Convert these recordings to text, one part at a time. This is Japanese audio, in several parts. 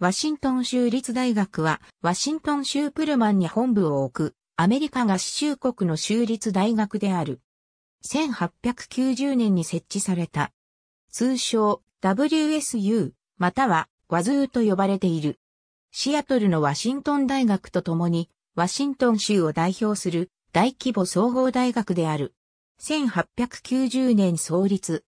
ワシントン州立大学は、ワシントン州プルマンに本部を置く、アメリカ合衆国の州立大学である。1890年に設置された。通称 WSU またはワズーと呼ばれている。シアトルのワシントン大学とともにワシントン州を代表する大規模総合大学である。1890年創立。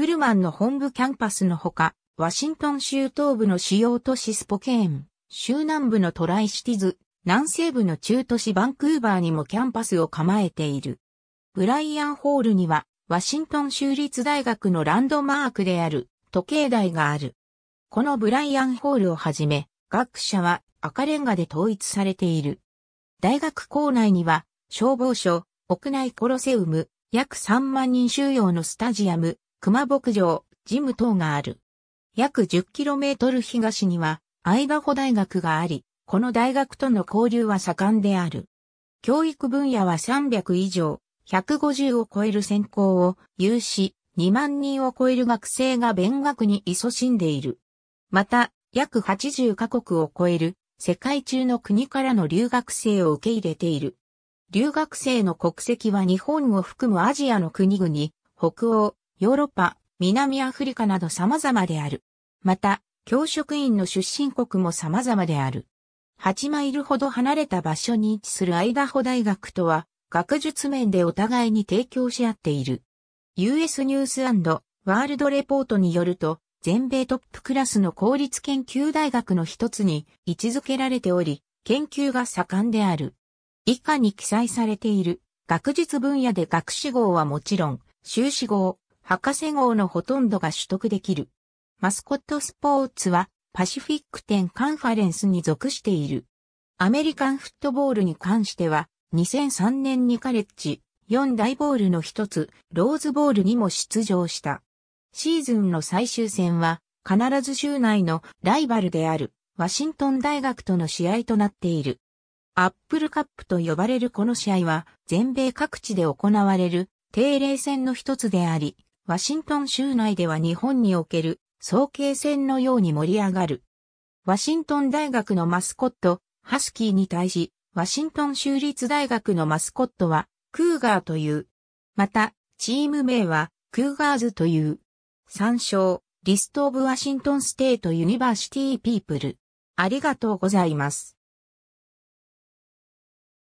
プルマンの本部キャンパスのほか、ワシントン州東部の主要都市スポケーン、州南部のトライシティズ、南西部の中都市バンクーバーにもキャンパスを構えている。ブライアンホールには、ワシントン州立大学のランドマークである、時計台がある。このブライアンホールをはじめ、学者は赤レンガで統一されている。大学構内には、消防署、屋内コロセウム、約3万人収容のスタジアム、熊牧場、ジム等がある。約 10km 東には、アイダホ大学があり、この大学との交流は盛んである。教育分野は300以上、150を超える専攻を有し、2万人を超える学生が勉学に勤しんでいる。また、約80カ国を超える世界中の国からの留学生を受け入れている。留学生の国籍は日本を含むアジアの国々、北欧、ヨーロッパ、南アフリカなど様々である。また、教職員の出身国も様々である。8マイルほど離れた場所に位置するアイダホ大学とは、学術面でお互いに提供し合っている。US ニュースワールドレポートによると、全米トップクラスの公立研究大学の一つに位置づけられており、研究が盛んである。以下に記載されている学術分野で学士号はもちろん、修士号、博士号のほとんどが取得できる。マスコットスポーツはパシフィック展カンファレンスに属している。アメリカンフットボールに関しては2003年にカレッジ4大ボールの一つローズボールにも出場した。シーズンの最終戦は必ず州内のライバルであるワシントン大学との試合となっている。アップルカップと呼ばれるこの試合は全米各地で行われる定例戦の一つであり、ワシントン州内では日本における早慶戦のように盛り上がる。ワシントン大学のマスコット、ハスキーに対し、ワシントン州立大学のマスコットは、クーガーという。また、チーム名は、クーガーズという。参照、リストオブワシントンステートユニバーシティピープル。ありがとうございます。